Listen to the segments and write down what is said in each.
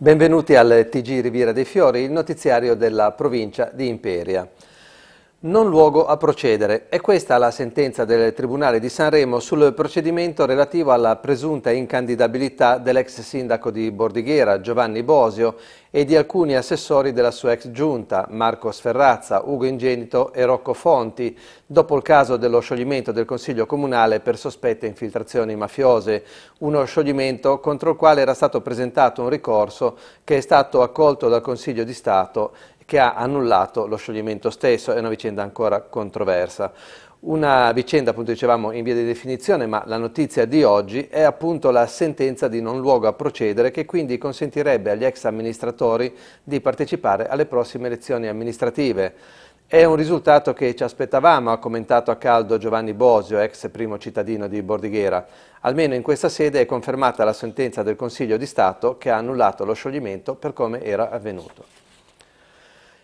Benvenuti al TG Riviera dei Fiori, il notiziario della provincia di Imperia. Non luogo a procedere. È questa la sentenza del Tribunale di Sanremo sul procedimento relativo alla presunta incandidabilità dell'ex sindaco di Bordighera, Giovanni Bosio, e di alcuni assessori della sua ex giunta, Marco Sferrazza, Ugo Ingenito e Rocco Fonti, dopo il caso dello scioglimento del Consiglio Comunale per sospette infiltrazioni mafiose, uno scioglimento contro il quale era stato presentato un ricorso che è stato accolto dal Consiglio di Stato che ha annullato lo scioglimento stesso, è una vicenda ancora controversa. Una vicenda, appunto dicevamo, in via di definizione, ma la notizia di oggi è appunto la sentenza di non luogo a procedere che quindi consentirebbe agli ex amministratori di partecipare alle prossime elezioni amministrative. È un risultato che ci aspettavamo, ha commentato a caldo Giovanni Bosio, ex primo cittadino di Bordighera. Almeno in questa sede è confermata la sentenza del Consiglio di Stato che ha annullato lo scioglimento per come era avvenuto.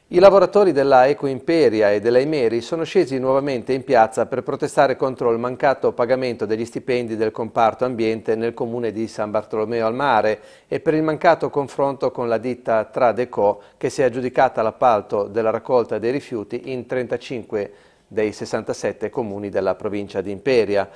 I lavoratori della Equimperia e della Imeri sono scesi nuovamente in piazza per protestare contro il mancato pagamento degli stipendi del comparto ambiente nel comune di San Bartolomeo al Mare e per il mancato confronto con la ditta Tradeco che si è aggiudicata l'appalto della raccolta dei rifiuti in 35 dei 67 comuni della provincia di Imperia.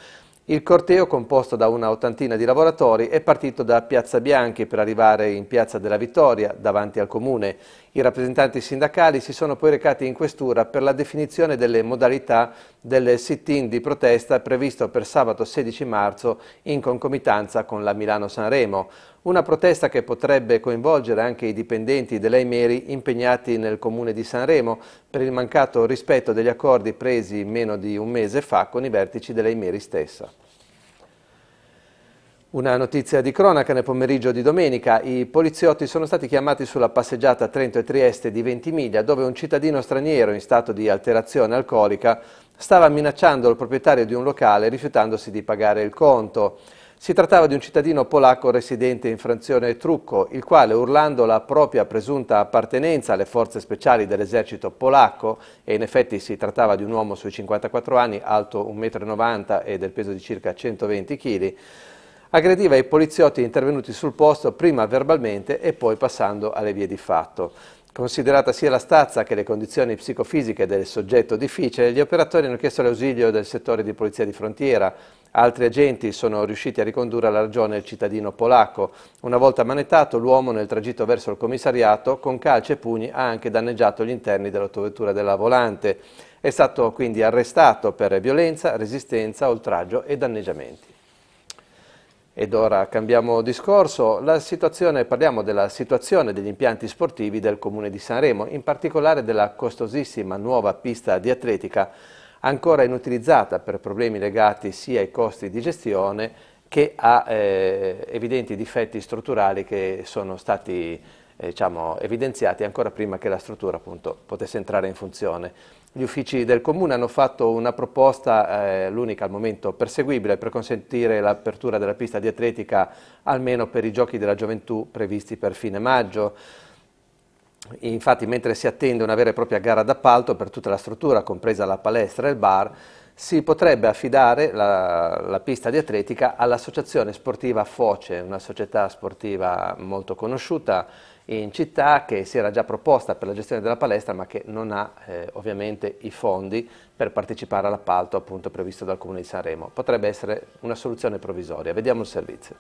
Il corteo, composto da una ottantina di lavoratori, è partito da Piazza Bianchi per arrivare in Piazza della Vittoria, davanti al Comune. I rappresentanti sindacali si sono poi recati in questura per la definizione delle modalità del sit-in di protesta previsto per sabato 16 marzo in concomitanza con la Milano-Sanremo. Una protesta che potrebbe coinvolgere anche i dipendenti dell'Ei Meri impegnati nel comune di Sanremo per il mancato rispetto degli accordi presi meno di un mese fa con i vertici dell'Ei Meri stessa. Una notizia di cronaca nel pomeriggio di domenica. I poliziotti sono stati chiamati sulla passeggiata Trento e Trieste di Ventimiglia, dove un cittadino straniero in stato di alterazione alcolica stava minacciando il proprietario di un locale rifiutandosi di pagare il conto. Si trattava di un cittadino polacco residente in frazione Trucco, il quale, urlando la propria presunta appartenenza alle forze speciali dell'esercito polacco, e in effetti si trattava di un uomo sui 54 anni, alto 1,90 m e del peso di circa 120 kg, aggrediva i poliziotti intervenuti sul posto prima verbalmente e poi passando alle vie di fatto. Considerata sia la stazza che le condizioni psicofisiche del soggetto difficile, gli operatori hanno chiesto l'ausilio del settore di polizia di frontiera. Altri agenti sono riusciti a ricondurre alla ragione il cittadino polacco. Una volta manettato, l'uomo nel tragitto verso il commissariato, con calci e pugni, ha anche danneggiato gli interni dell'autovettura della volante. È stato quindi arrestato per violenza, resistenza, oltraggio e danneggiamenti. Ed ora cambiamo discorso, parliamo della situazione degli impianti sportivi del Comune di Sanremo, in particolare della costosissima nuova pista di atletica ancora inutilizzata per problemi legati sia ai costi di gestione che a eh, evidenti difetti strutturali che sono stati eh, diciamo, evidenziati ancora prima che la struttura appunto, potesse entrare in funzione gli uffici del Comune hanno fatto una proposta, eh, l'unica al momento perseguibile, per consentire l'apertura della pista di atletica almeno per i giochi della gioventù previsti per fine maggio. Infatti, mentre si attende una vera e propria gara d'appalto per tutta la struttura, compresa la palestra e il bar, si potrebbe affidare la, la pista di atletica all'associazione sportiva Foce, una società sportiva molto conosciuta in città che si era già proposta per la gestione della palestra ma che non ha eh, ovviamente i fondi per partecipare all'appalto appunto previsto dal Comune di Sanremo. Potrebbe essere una soluzione provvisoria. Vediamo il servizio.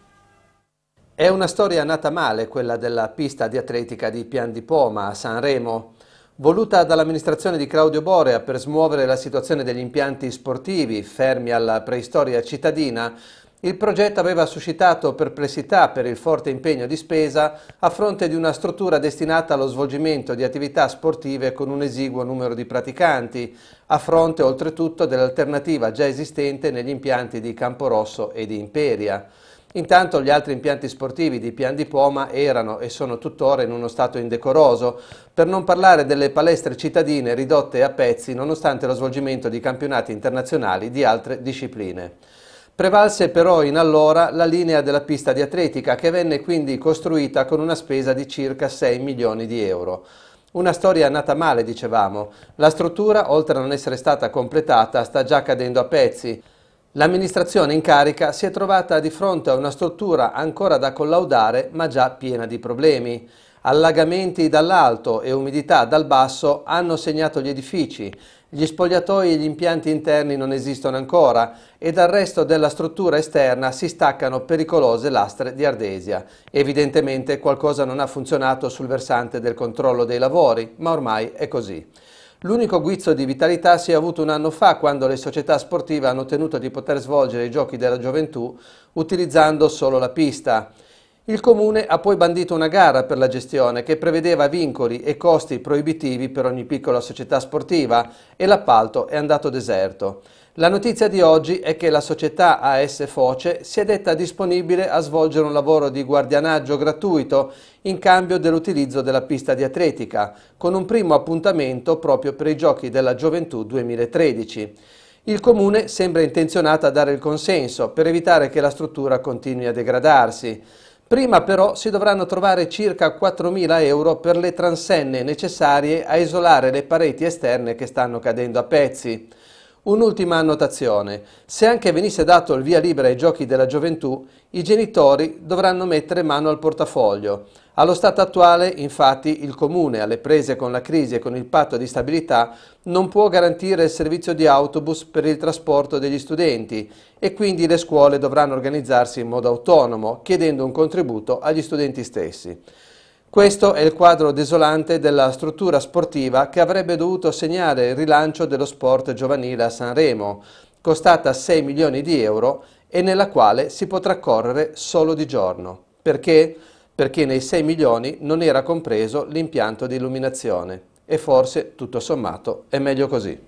È una storia nata male quella della pista di atletica di Pian di Poma a Sanremo, voluta dall'amministrazione di Claudio Borea per smuovere la situazione degli impianti sportivi fermi alla preistoria cittadina, il progetto aveva suscitato perplessità per il forte impegno di spesa a fronte di una struttura destinata allo svolgimento di attività sportive con un esiguo numero di praticanti, a fronte oltretutto dell'alternativa già esistente negli impianti di Camporosso e di Imperia. Intanto gli altri impianti sportivi di Pian di Poma erano e sono tuttora in uno stato indecoroso, per non parlare delle palestre cittadine ridotte a pezzi nonostante lo svolgimento di campionati internazionali di altre discipline. Prevalse però in allora la linea della pista di atletica che venne quindi costruita con una spesa di circa 6 milioni di euro. Una storia nata male, dicevamo. La struttura, oltre a non essere stata completata, sta già cadendo a pezzi. L'amministrazione in carica si è trovata di fronte a una struttura ancora da collaudare ma già piena di problemi. Allagamenti dall'alto e umidità dal basso hanno segnato gli edifici, gli spogliatoi e gli impianti interni non esistono ancora e dal resto della struttura esterna si staccano pericolose lastre di ardesia. Evidentemente qualcosa non ha funzionato sul versante del controllo dei lavori, ma ormai è così. L'unico guizzo di vitalità si è avuto un anno fa quando le società sportive hanno ottenuto di poter svolgere i giochi della gioventù utilizzando solo la pista. Il Comune ha poi bandito una gara per la gestione che prevedeva vincoli e costi proibitivi per ogni piccola società sportiva e l'appalto è andato deserto. La notizia di oggi è che la società AS Foce si è detta disponibile a svolgere un lavoro di guardianaggio gratuito in cambio dell'utilizzo della pista di atletica, con un primo appuntamento proprio per i Giochi della Gioventù 2013. Il Comune sembra intenzionato a dare il consenso per evitare che la struttura continui a degradarsi. Prima però si dovranno trovare circa 4.000 euro per le transenne necessarie a isolare le pareti esterne che stanno cadendo a pezzi. Un'ultima annotazione, se anche venisse dato il via libera ai giochi della gioventù, i genitori dovranno mettere mano al portafoglio, allo stato attuale, infatti, il Comune, alle prese con la crisi e con il patto di stabilità, non può garantire il servizio di autobus per il trasporto degli studenti e quindi le scuole dovranno organizzarsi in modo autonomo, chiedendo un contributo agli studenti stessi. Questo è il quadro desolante della struttura sportiva che avrebbe dovuto segnare il rilancio dello sport giovanile a Sanremo, costata 6 milioni di euro e nella quale si potrà correre solo di giorno. Perché? perché nei 6 milioni non era compreso l'impianto di illuminazione e forse, tutto sommato, è meglio così.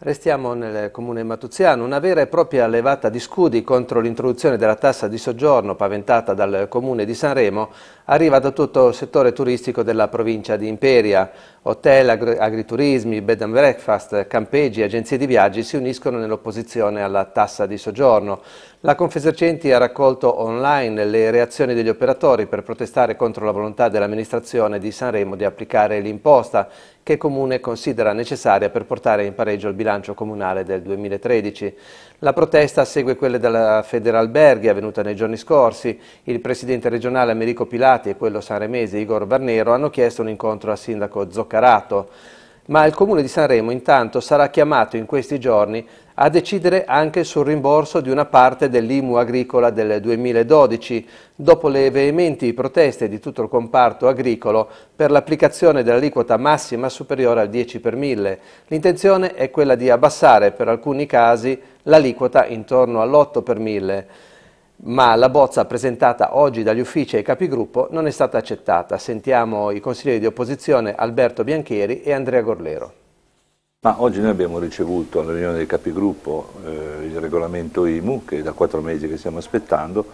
Restiamo nel comune matuziano, una vera e propria levata di scudi contro l'introduzione della tassa di soggiorno paventata dal comune di Sanremo arriva da tutto il settore turistico della provincia di Imperia. Hotel, agri agriturismi, bed and breakfast, campeggi agenzie di viaggi si uniscono nell'opposizione alla tassa di soggiorno. La Confesercenti ha raccolto online le reazioni degli operatori per protestare contro la volontà dell'amministrazione di Sanremo di applicare l'imposta che il Comune considera necessaria per portare in pareggio il bilancio comunale del 2013. La protesta segue quelle della Federalberghi avvenuta nei giorni scorsi. Il presidente regionale Americo Pilati e quello sanremese Igor Barnero hanno chiesto un incontro al sindaco Zoccarato ma il Comune di Sanremo intanto sarà chiamato in questi giorni a decidere anche sul rimborso di una parte dell'IMU agricola del 2012, dopo le veementi proteste di tutto il comparto agricolo per l'applicazione dell'aliquota massima superiore al 10 per 1000. L'intenzione è quella di abbassare per alcuni casi l'aliquota intorno all'8 per 1000 ma la bozza presentata oggi dagli uffici ai capigruppo non è stata accettata. Sentiamo i consiglieri di opposizione Alberto Bianchieri e Andrea Gorlero. Ma oggi noi abbiamo ricevuto alla riunione dei capigruppo eh, il regolamento IMU che è da quattro mesi che stiamo aspettando,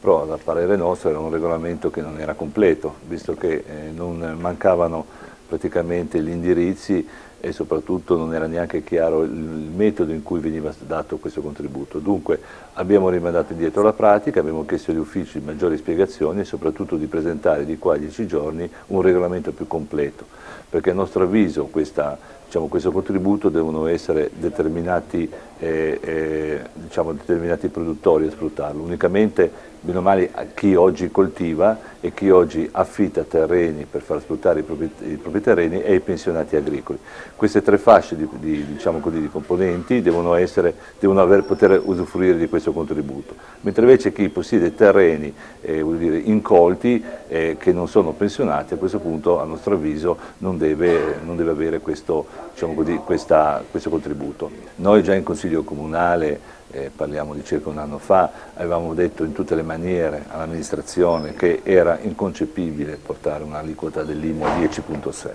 però dal parere nostro era un regolamento che non era completo, visto che eh, non mancavano praticamente gli indirizzi e soprattutto non era neanche chiaro il metodo in cui veniva dato questo contributo. Dunque abbiamo rimandato indietro la pratica, abbiamo chiesto agli uffici maggiori spiegazioni e soprattutto di presentare di qua a dieci giorni un regolamento più completo, perché a nostro avviso questa diciamo, questo contributo devono essere determinati, eh, eh, diciamo, determinati produttori a sfruttarlo, unicamente meno male chi oggi coltiva e chi oggi affitta terreni per far sfruttare i propri, i propri terreni e i pensionati agricoli. Queste tre fasce di, di, diciamo così, di componenti devono, essere, devono aver, poter usufruire di questo contributo, mentre invece chi possiede terreni eh, dire, incolti eh, che non sono pensionati a questo punto a nostro avviso non deve, non deve avere questo diciamo così, questa, questo contributo. Noi già in Consiglio Comunale eh, parliamo di circa un anno fa, avevamo detto in tutte le maniere all'amministrazione che era inconcepibile portare un'aliquota dell'IMO a 10.6.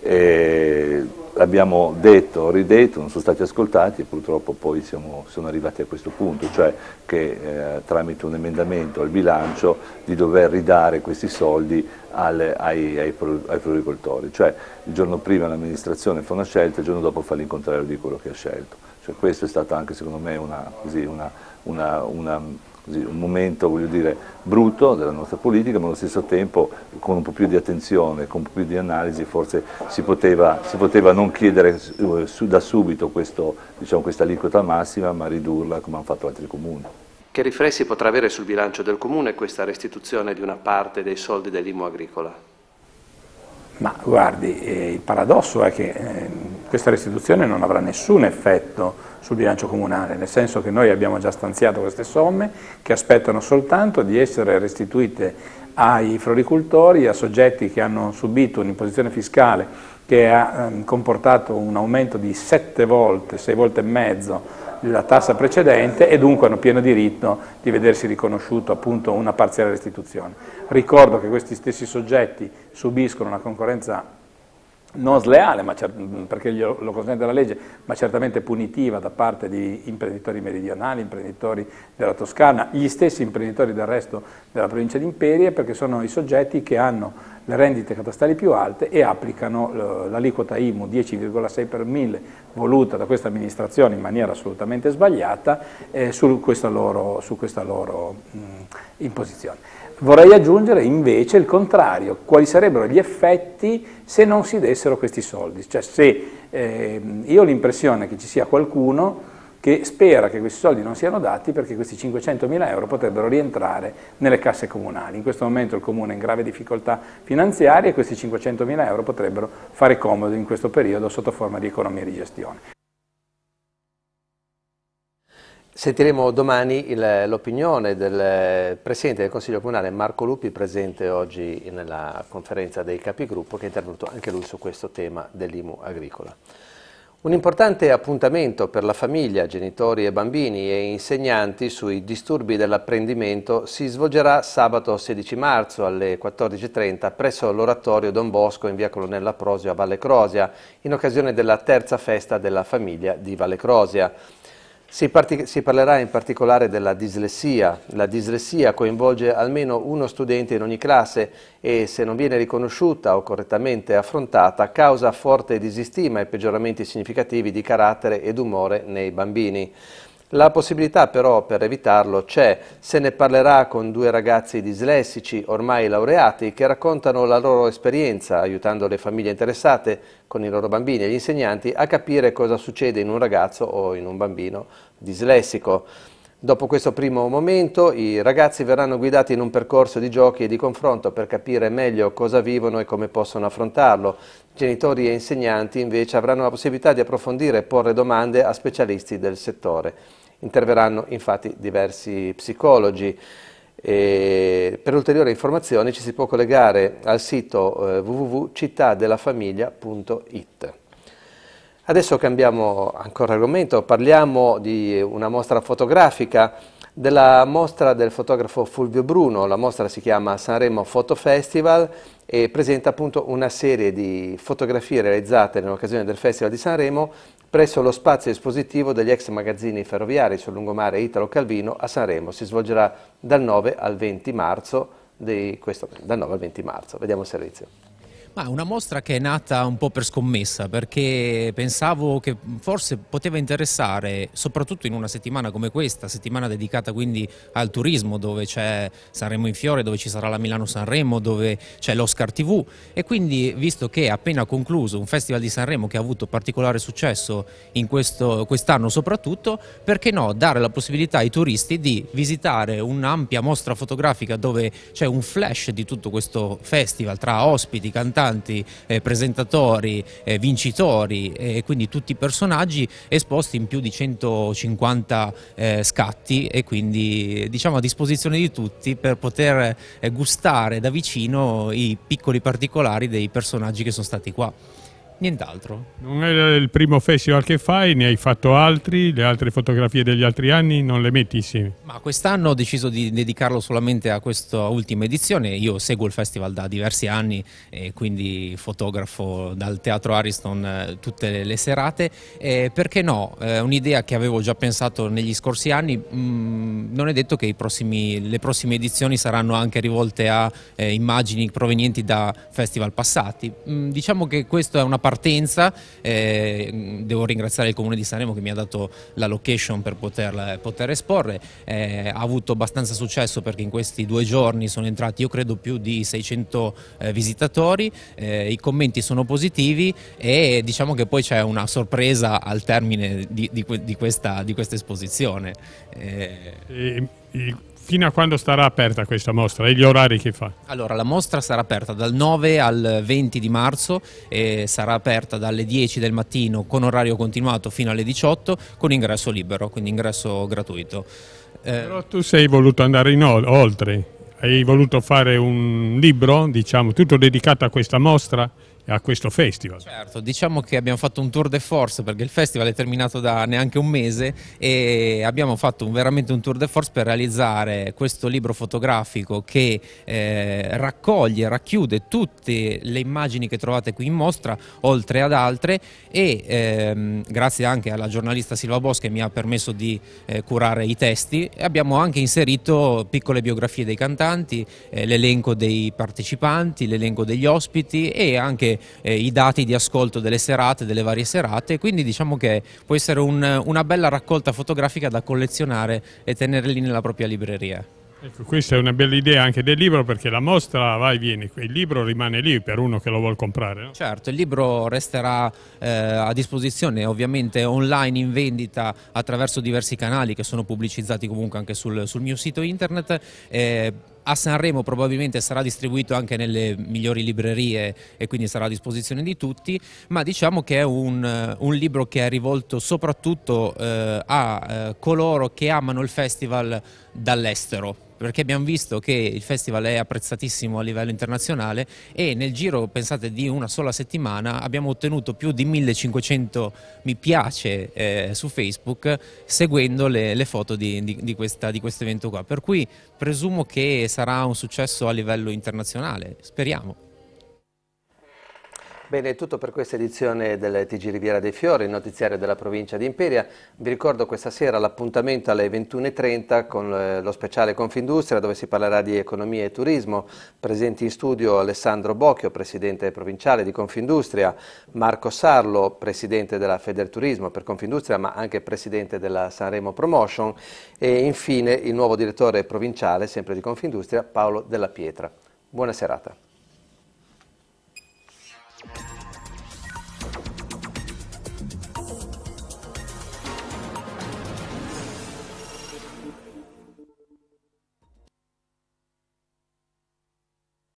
Eh, abbiamo detto, ridetto, non sono stati ascoltati e purtroppo poi siamo, sono arrivati a questo punto, cioè che eh, tramite un emendamento al bilancio di dover ridare questi soldi al, ai, ai, ai floricoltori, cioè il giorno prima l'amministrazione fa una scelta e il giorno dopo fa l'incontrario di quello che ha scelto. Cioè, questo è stato anche secondo me una, così, una, una, così, un momento dire, brutto della nostra politica, ma allo stesso tempo con un po' più di attenzione, con un po' più di analisi forse si poteva, si poteva non chiedere eh, su, da subito questo, diciamo, questa aliquota massima, ma ridurla come hanno fatto altri comuni. Che riflessi potrà avere sul bilancio del Comune questa restituzione di una parte dei soldi dell'IMU agricola? Ma guardi, eh, il paradosso è che eh, questa restituzione non avrà nessun effetto sul bilancio comunale, nel senso che noi abbiamo già stanziato queste somme che aspettano soltanto di essere restituite ai floricoltori, a soggetti che hanno subito un'imposizione fiscale che ha ehm, comportato un aumento di sette volte, sei volte e mezzo della tassa precedente e dunque hanno pieno diritto di vedersi riconosciuto appunto una parziale restituzione. Ricordo che questi stessi soggetti subiscono una concorrenza non sleale, perché lo consente la legge, ma certamente punitiva da parte di imprenditori meridionali, imprenditori della Toscana, gli stessi imprenditori del resto della provincia di Imperia, perché sono i soggetti che hanno le rendite catastali più alte e applicano eh, l'aliquota IMU 10,6 per 1000 voluta da questa amministrazione in maniera assolutamente sbagliata eh, su questa loro, su questa loro mh, mm, imposizione. Vorrei aggiungere invece il contrario, quali sarebbero gli effetti se non si dessero questi soldi, cioè se eh, io ho l'impressione che ci sia qualcuno che spera che questi soldi non siano dati perché questi 500.000 euro potrebbero rientrare nelle casse comunali. In questo momento il comune è in grave difficoltà finanziaria e questi 500.000 euro potrebbero fare comodo in questo periodo sotto forma di economia di gestione. Sentiremo domani l'opinione del eh, Presidente del Consiglio Comunale Marco Lupi presente oggi nella conferenza dei capigruppo che è intervenuto anche lui su questo tema dell'IMU agricola. Un importante appuntamento per la famiglia, genitori e bambini e insegnanti sui disturbi dell'apprendimento si svolgerà sabato 16 marzo alle 14.30 presso l'oratorio Don Bosco in via Colonnella Prosio a Valle Crosia in occasione della terza festa della famiglia di Valle Crosia. Si, si, parlerà in particolare della dislessia. La dislessia coinvolge almeno uno studente in ogni classe e se non viene riconosciuta o correttamente affrontata causa forte disistima e peggioramenti significativi di carattere ed umore nei bambini. La possibilità però per evitarlo c'è, se ne parlerà con due ragazzi dislessici ormai laureati che raccontano la loro esperienza aiutando le famiglie interessate con i loro bambini e gli insegnanti a capire cosa succede in un ragazzo o in un bambino dislessico. Dopo questo primo momento i ragazzi verranno guidati in un percorso di giochi e di confronto per capire meglio cosa vivono e come possono affrontarlo. Genitori e insegnanti invece avranno la possibilità di approfondire e porre domande a specialisti del settore. Interverranno infatti diversi psicologi. E per ulteriori informazioni ci si può collegare al sito eh, www.cittadellafamiglia.it. Adesso cambiamo ancora argomento, parliamo di una mostra fotografica, della mostra del fotografo Fulvio Bruno, la mostra si chiama Sanremo Photo Festival e presenta appunto una serie di fotografie realizzate nell'occasione del Festival di Sanremo presso lo spazio espositivo degli ex magazzini ferroviari sul lungomare Italo Calvino a Sanremo. Si svolgerà dal 9 al 20 marzo, di questo, dal 9 al 20 marzo. Vediamo il servizio. Ma una mostra che è nata un po' per scommessa, perché pensavo che forse poteva interessare, soprattutto in una settimana come questa, settimana dedicata quindi al turismo, dove c'è Sanremo in fiore, dove ci sarà la Milano Sanremo, dove c'è l'Oscar TV. E quindi, visto che è appena concluso un festival di Sanremo che ha avuto particolare successo questo, quest'anno soprattutto, perché no dare la possibilità ai turisti di visitare un'ampia mostra fotografica dove c'è un flash di tutto questo festival tra ospiti, cantanti, cantanti, eh, presentatori, eh, vincitori eh, e quindi tutti i personaggi esposti in più di 150 eh, scatti e quindi diciamo a disposizione di tutti per poter eh, gustare da vicino i piccoli particolari dei personaggi che sono stati qua. Nient'altro. Non è il primo festival che fai, ne hai fatto altri, le altre fotografie degli altri anni non le metti insieme? Ma quest'anno ho deciso di dedicarlo solamente a questa ultima edizione, io seguo il festival da diversi anni e quindi fotografo dal teatro Ariston eh, tutte le serate, e eh, perché no? È eh, un'idea che avevo già pensato negli scorsi anni, mm, non è detto che prossimi, le prossime edizioni saranno anche rivolte a immagini provenienti da festival passati, mm, diciamo che questa è una parte partenza. Eh, devo ringraziare il comune di Sanremo che mi ha dato la location per poterla, poter, esporre. Eh, ha avuto abbastanza successo perché in questi due giorni sono entrati, io credo, più di 600 eh, visitatori. Eh, I commenti sono positivi e diciamo che poi c'è una sorpresa al termine di, di, di, questa, di questa, esposizione. Eh, e, fino a quando starà aperta questa mostra e gli orari che fa? Allora, la mostra sarà aperta dal 9 al 20 di marzo e sarà aperta dalle 10 del mattino con orario continuato fino alle 18 con ingresso libero, quindi ingresso gratuito. Eh, Però tu sei voluto andare in oltre, hai voluto fare un libro, diciamo, tutto dedicato a questa mostra? a questo festival. Certo, diciamo che abbiamo fatto un tour de force perché il festival è terminato da neanche un mese e abbiamo fatto un, veramente un tour de force per realizzare questo libro fotografico che eh, raccoglie, racchiude tutte le immagini che trovate qui in mostra, oltre ad altre e ehm, grazie anche alla giornalista Silva Bosch che mi ha permesso di eh, curare i testi, abbiamo anche inserito piccole biografie dei cantanti, eh, l'elenco dei partecipanti, l'elenco degli ospiti e anche eh, i dati di ascolto delle serate, delle varie serate, quindi diciamo che può essere un, una bella raccolta fotografica da collezionare e tenere lì nella propria libreria. Ecco, questa è una bella idea anche del libro perché la mostra va e viene, il libro rimane lì per uno che lo vuole comprare. No? Certo, il libro resterà eh, a disposizione ovviamente online in vendita attraverso diversi canali che sono pubblicizzati comunque anche sul, sul mio sito internet. Eh, a Sanremo probabilmente sarà distribuito anche nelle migliori librerie e quindi sarà a disposizione di tutti, ma diciamo che è un, eh, un libro che è rivolto soprattutto eh, a eh, coloro che amano il festival dall'estero perché abbiamo visto che il festival è apprezzatissimo a livello internazionale e nel giro, pensate, di una sola settimana abbiamo ottenuto più di 1500 mi piace eh, su Facebook seguendo le, le foto di, di, di, questa, di questo evento qua. Per cui presumo che sarà un successo a livello internazionale, speriamo. Bene, è tutto per questa edizione del TG Riviera dei Fiori, il notiziario della provincia di Imperia. Vi ricordo questa sera l'appuntamento alle 21.30 con eh, lo speciale Confindustria dove si parlerà di economia e turismo. Presenti in studio Alessandro Bocchio, presidente provinciale di Confindustria, Marco Sarlo, presidente della Federturismo per Confindustria ma anche presidente della Sanremo Promotion e infine il nuovo direttore provinciale sempre di Confindustria Paolo Della Pietra. Buona serata. Thank you.